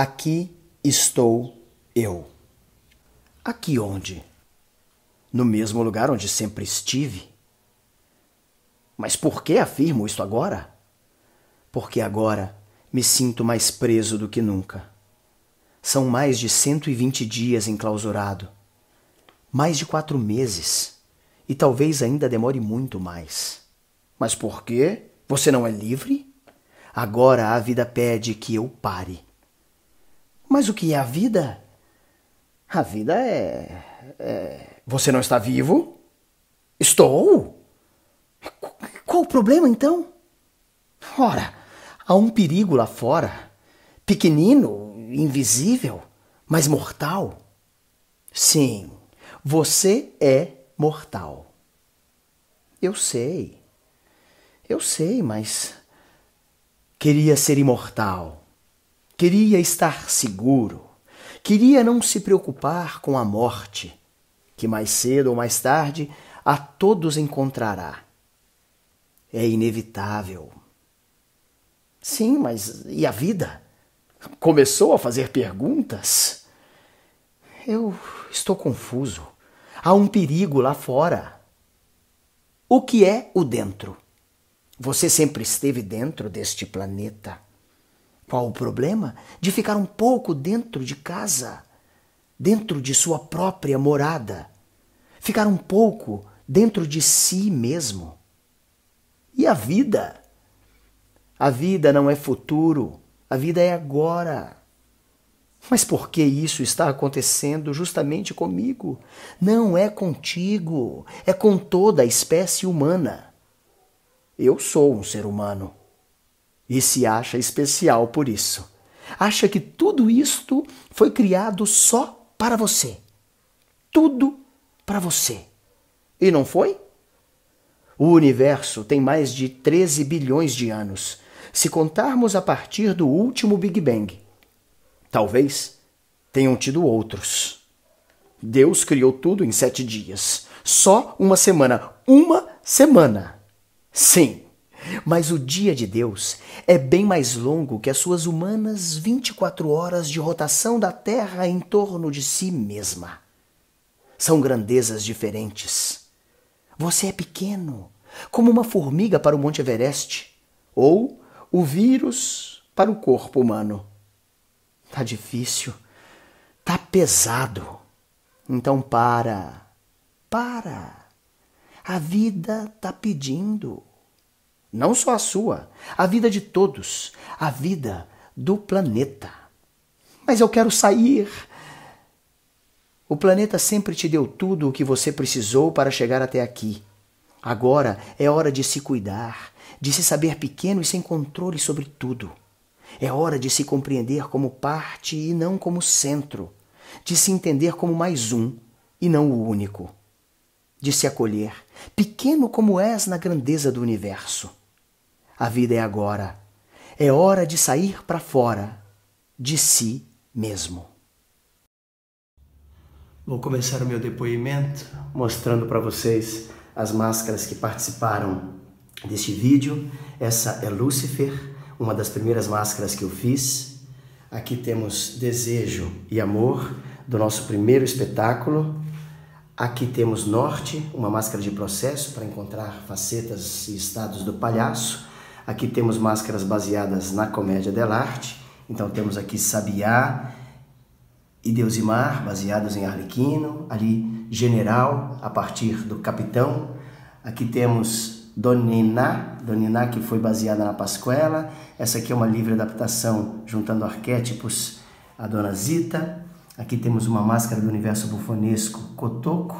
Aqui estou eu. Aqui onde? No mesmo lugar onde sempre estive. Mas por que afirmo isto agora? Porque agora me sinto mais preso do que nunca. São mais de 120 dias enclausurado, mais de quatro meses, e talvez ainda demore muito mais. Mas por quê? Você não é livre? Agora a vida pede que eu pare mas o que é a vida? A vida é. é... Você não está vivo? Estou! Qual o problema então? Ora, há um perigo lá fora, pequenino, invisível, mas mortal. Sim, você é mortal. Eu sei. Eu sei, mas queria ser imortal queria estar seguro, queria não se preocupar com a morte, que mais cedo ou mais tarde a todos encontrará. É inevitável. Sim, mas e a vida? Começou a fazer perguntas? Eu estou confuso. Há um perigo lá fora. O que é o dentro? Você sempre esteve dentro deste planeta. Qual o problema? De ficar um pouco dentro de casa, dentro de sua própria morada, ficar um pouco dentro de si mesmo. E a vida? A vida não é futuro, a vida é agora. Mas por que isso está acontecendo justamente comigo? Não é contigo, é com toda a espécie humana. Eu sou um ser humano e se acha especial por isso. Acha que tudo isto foi criado só para você. Tudo para você. E não foi? O universo tem mais de 13 bilhões de anos, se contarmos a partir do último Big Bang. Talvez tenham tido outros. Deus criou tudo em sete dias. Só uma semana. Uma semana! Sim, mas o dia de Deus é bem mais longo que as suas humanas 24 horas de rotação da Terra em torno de si mesma. São grandezas diferentes. Você é pequeno, como uma formiga para o Monte Everest, ou o vírus para o corpo humano. Tá difícil, tá pesado. Então para, para. A vida tá pedindo. Não só a sua, a vida de todos, a vida do planeta. Mas eu quero sair. O planeta sempre te deu tudo o que você precisou para chegar até aqui. Agora é hora de se cuidar, de se saber pequeno e sem controle sobre tudo. É hora de se compreender como parte e não como centro, de se entender como mais um e não o único, de se acolher, pequeno como és na grandeza do universo a vida é agora. É hora de sair para fora de si mesmo. Vou começar o meu depoimento mostrando para vocês as máscaras que participaram deste vídeo. Essa é Lúcifer, uma das primeiras máscaras que eu fiz. Aqui temos Desejo e Amor, do nosso primeiro espetáculo. Aqui temos Norte, uma máscara de processo para encontrar facetas e estados do palhaço. Aqui temos máscaras baseadas na comédia dell'arte. Então temos aqui Sabiá e Deus e Mar, baseados em Arlequino. Ali General, a partir do Capitão. Aqui temos Doniná, Doniná que foi baseada na Pascuela. Essa aqui é uma livre adaptação juntando arquétipos a Dona Zita. Aqui temos uma máscara do universo bufonesco, Cotoco.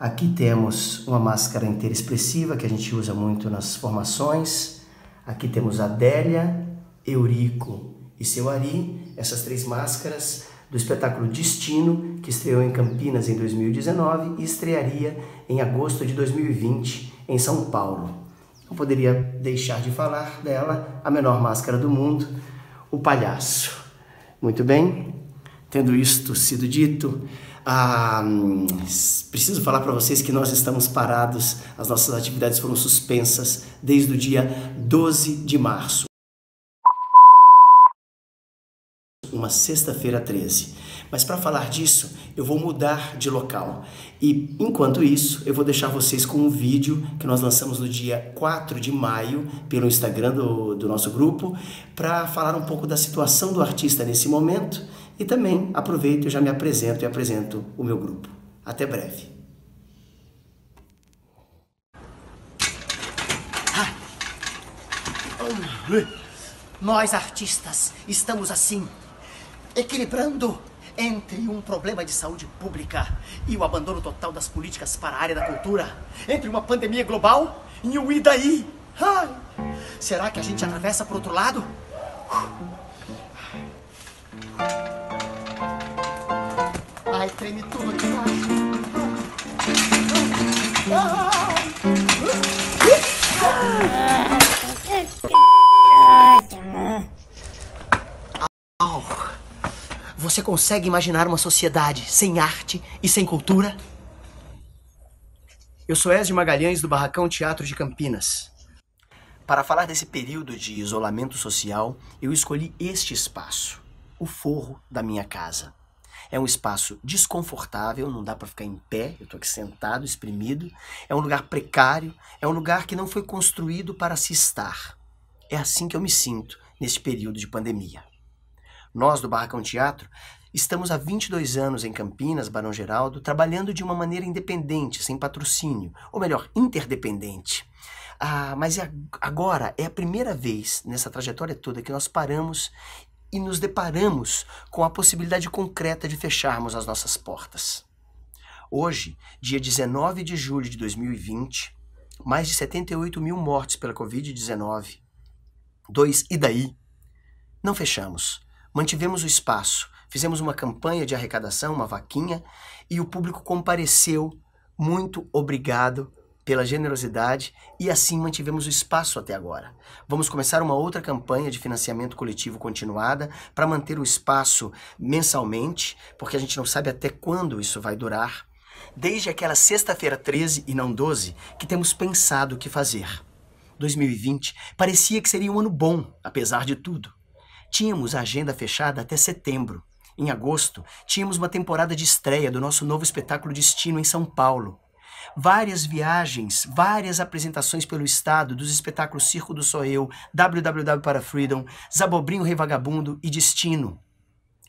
Aqui temos uma máscara expressiva, que a gente usa muito nas formações. Aqui temos a Adélia, Eurico e seu Ari, essas três máscaras do espetáculo Destino, que estreou em Campinas em 2019 e estrearia em agosto de 2020 em São Paulo. Não poderia deixar de falar dela, a menor máscara do mundo, o palhaço. Muito bem, Tendo isto sido dito, ah, preciso falar para vocês que nós estamos parados, as nossas atividades foram suspensas desde o dia 12 de março. Uma sexta-feira 13. Mas para falar disso, eu vou mudar de local. E enquanto isso, eu vou deixar vocês com um vídeo que nós lançamos no dia 4 de maio pelo Instagram do, do nosso grupo para falar um pouco da situação do artista nesse momento e também aproveito e já me apresento e apresento o meu grupo. Até breve. Nós artistas estamos assim, equilibrando entre um problema de saúde pública e o abandono total das políticas para a área da cultura, entre uma pandemia global e o um Idaí. Ai, será que a gente atravessa para outro lado? treme tudo Você consegue imaginar uma sociedade sem arte e sem cultura? Eu sou Ezio Magalhães do Barracão Teatro de Campinas. Para falar desse período de isolamento social, eu escolhi este espaço, o forro da minha casa. É um espaço desconfortável, não dá para ficar em pé, eu estou aqui sentado, espremido. É um lugar precário, é um lugar que não foi construído para se estar. É assim que eu me sinto nesse período de pandemia. Nós do Barracão Teatro estamos há 22 anos em Campinas, Barão Geraldo, trabalhando de uma maneira independente, sem patrocínio, ou melhor, interdependente. Ah, mas é, agora é a primeira vez nessa trajetória toda que nós paramos e nos deparamos com a possibilidade concreta de fecharmos as nossas portas. Hoje, dia 19 de julho de 2020, mais de 78 mil mortes pela Covid-19. Dois, e daí? Não fechamos. Mantivemos o espaço, fizemos uma campanha de arrecadação, uma vaquinha, e o público compareceu. Muito obrigado pela generosidade e assim mantivemos o espaço até agora. Vamos começar uma outra campanha de financiamento coletivo continuada para manter o espaço mensalmente, porque a gente não sabe até quando isso vai durar. Desde aquela sexta-feira 13 e não 12 que temos pensado o que fazer. 2020 parecia que seria um ano bom, apesar de tudo. Tínhamos a agenda fechada até setembro. Em agosto, tínhamos uma temporada de estreia do nosso novo espetáculo Destino em São Paulo várias viagens, várias apresentações pelo estado dos espetáculos Circo do Sou Eu, WWW para Freedom, Zabobrinho Rei Vagabundo e Destino.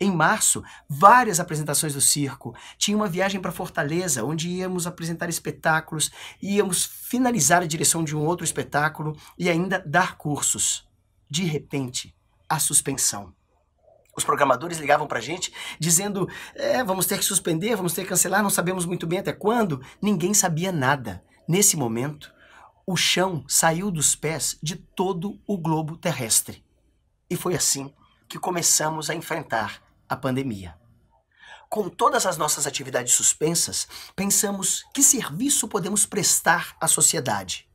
Em março, várias apresentações do circo. Tinha uma viagem para Fortaleza, onde íamos apresentar espetáculos, íamos finalizar a direção de um outro espetáculo e ainda dar cursos. De repente, a suspensão. Os programadores ligavam para a gente dizendo: é, vamos ter que suspender, vamos ter que cancelar, não sabemos muito bem até quando. Ninguém sabia nada. Nesse momento, o chão saiu dos pés de todo o globo terrestre. E foi assim que começamos a enfrentar a pandemia. Com todas as nossas atividades suspensas, pensamos que serviço podemos prestar à sociedade.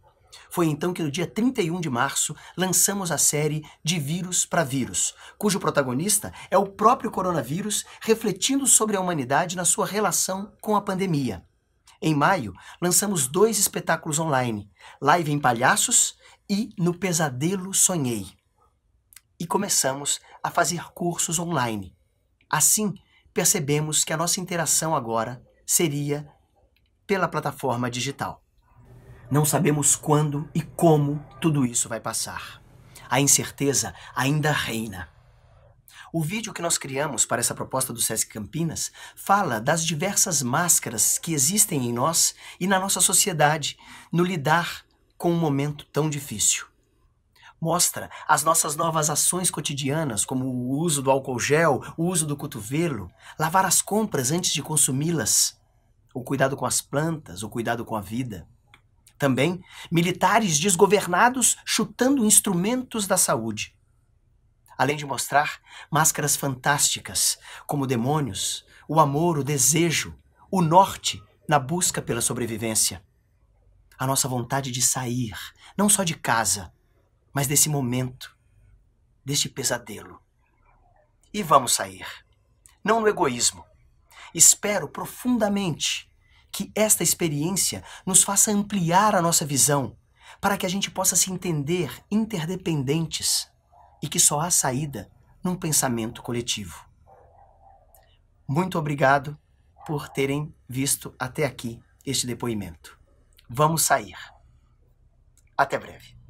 Foi então que no dia 31 de março lançamos a série De Vírus para Vírus, cujo protagonista é o próprio coronavírus refletindo sobre a humanidade na sua relação com a pandemia. Em maio, lançamos dois espetáculos online, Live em Palhaços e No Pesadelo Sonhei. E começamos a fazer cursos online. Assim, percebemos que a nossa interação agora seria pela plataforma digital. Não sabemos quando e como tudo isso vai passar. A incerteza ainda reina. O vídeo que nós criamos para essa proposta do SESC Campinas fala das diversas máscaras que existem em nós e na nossa sociedade no lidar com um momento tão difícil. Mostra as nossas novas ações cotidianas, como o uso do álcool gel, o uso do cotovelo, lavar as compras antes de consumi-las, o cuidado com as plantas, o cuidado com a vida. Também militares desgovernados chutando instrumentos da saúde. Além de mostrar máscaras fantásticas, como demônios, o amor, o desejo, o norte na busca pela sobrevivência. A nossa vontade de sair, não só de casa, mas desse momento, deste pesadelo. E vamos sair. Não no egoísmo. Espero profundamente que esta experiência nos faça ampliar a nossa visão, para que a gente possa se entender interdependentes e que só há saída num pensamento coletivo. Muito obrigado por terem visto até aqui este depoimento. Vamos sair. Até breve.